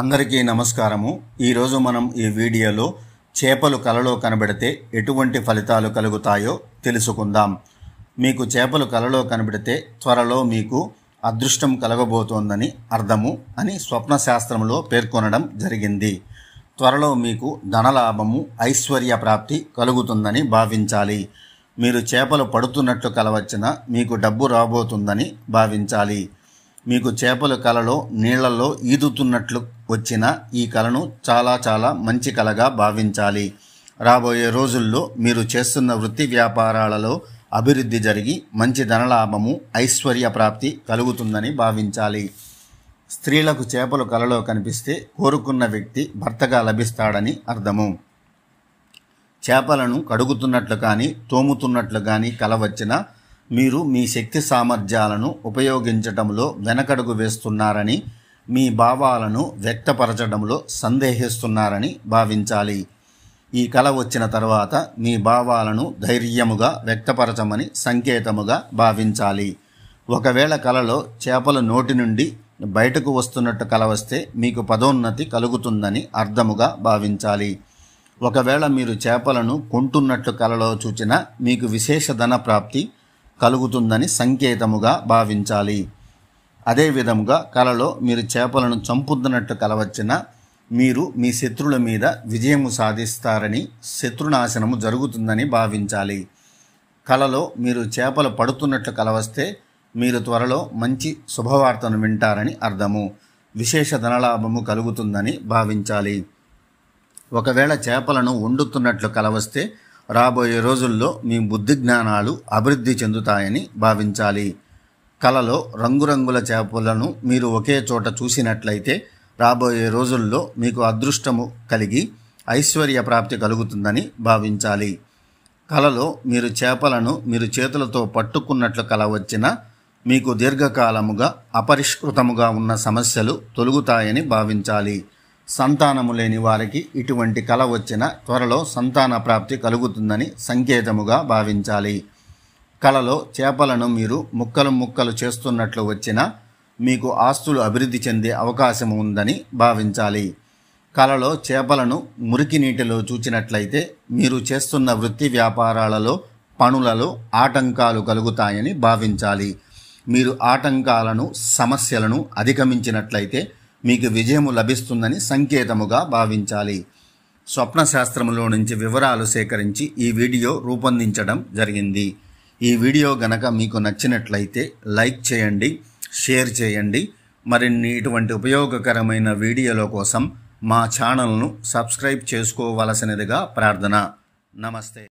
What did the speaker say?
అందరికీ నమస్కారము ఈరోజు మనం ఈ వీడియోలో చేపలు కలలో కనబడితే ఎటువంటి ఫలితాలు కలుగుతాయో తెలుసుకుందాం మీకు చేపలు కలలో కనబడితే త్వరలో మీకు అదృష్టం కలగబోతోందని అర్థము అని స్వప్నశాస్త్రంలో పేర్కొనడం జరిగింది త్వరలో మీకు ధనలాభము ఐశ్వర్య ప్రాప్తి కలుగుతుందని భావించాలి మీరు చేపలు పడుతున్నట్లు కలవచ్చిన మీకు డబ్బు రాబోతుందని భావించాలి మీకు చేపలు కలలో నీళ్లలో ఈదుతున్నట్లు వచ్చిన ఈ కళను చాలా చాలా మంచి కళగా భావించాలి రాబోయే రోజుల్లో మీరు చేస్తున్న వృత్తి వ్యాపారాలలో అభివృద్ధి జరిగి మంచి ధనలాభము ఐశ్వర్య ప్రాప్తి కలుగుతుందని భావించాలి స్త్రీలకు చేపలు కలలో కనిపిస్తే కోరుకున్న వ్యక్తి భర్తగా లభిస్తాడని అర్థము చేపలను కడుగుతున్నట్లు కానీ తోముతున్నట్లు కానీ కల మీరు మీ శక్తి సామర్థ్యాలను ఉపయోగించటంలో వెనకడుగు వేస్తున్నారని మీ భావాలను వ్యక్తపరచడంలో సందేహిస్తున్నారని భావించాలి ఈ కళ వచ్చిన తర్వాత మీ భావాలను ధైర్యముగా వ్యక్తపరచమని సంకేతముగా భావించాలి ఒకవేళ కళలో చేపల నోటి నుండి బయటకు వస్తున్నట్టు కల వస్తే మీకు పదోన్నతి కలుగుతుందని అర్థముగా భావించాలి ఒకవేళ మీరు చేపలను కొంటున్నట్లు కలలో చూచినా మీకు విశేష ధన ప్రాప్తి కలుగుతుందని సంకేతముగా భావించాలి అదేవిధముగా కలలో మీరు చేపలను చంపుతున్నట్టు కలవచ్చిన మీరు మీ శత్రుల మీద విజయము సాధిస్తారని శత్రునాశనము జరుగుతుందని భావించాలి కలలో మీరు చేపలు పడుతున్నట్లు కలవస్తే మీరు త్వరలో మంచి శుభవార్తను వింటారని అర్థము విశేష ధనలాభము కలుగుతుందని భావించాలి ఒకవేళ చేపలను వండుతున్నట్లు కలవస్తే రాబోయే రోజుల్లో మీ బుద్ధి జ్ఞానాలు అభివృద్ధి చెందుతాయని భావించాలి కలలో రంగురంగుల చేపలను మీరు ఒకే చోట చూసినట్లయితే రాబోయే రోజుల్లో మీకు అదృష్టము కలిగి ఐశ్వర్య ప్రాప్తి కలుగుతుందని భావించాలి కలలో మీరు చేపలను మీరు చేతులతో పట్టుకున్నట్లు కల వచ్చిన మీకు దీర్ఘకాలముగా అపరిష్కృతముగా ఉన్న సమస్యలు తొలుగుతాయని భావించాలి సంతానము లేని వారికి ఇటువంటి కల వచ్చిన త్వరలో సంతాన ప్రాప్తి కలుగుతుందని సంకేతముగా భావించాలి కళలో చేపలను మీరు ముక్కలు ముక్కలు చేస్తున్నట్లు వచ్చినా మీకు ఆస్తులు అభివృద్ధి చెందే అవకాశం ఉందని భావించాలి కళలో చేపలను మురికి నీటిలో చూచినట్లయితే మీరు చేస్తున్న వృత్తి వ్యాపారాలలో పనులలో ఆటంకాలు కలుగుతాయని భావించాలి మీరు ఆటంకాలను సమస్యలను అధిగమించినట్లయితే మీకు విజయము లభిస్తుందని సంకేతముగా భావించాలి స్వప్న శాస్త్రములో నుంచి వివరాలు సేకరించి ఈ వీడియో రూపొందించడం జరిగింది ఈ వీడియో గనక మీకు నచ్చినట్లయితే లైక్ చేయండి షేర్ చేయండి మరిన్ని ఇటువంటి ఉపయోగకరమైన వీడియోల కోసం మా ఛానల్ను సబ్స్క్రైబ్ చేసుకోవలసినదిగా ప్రార్థన నమస్తే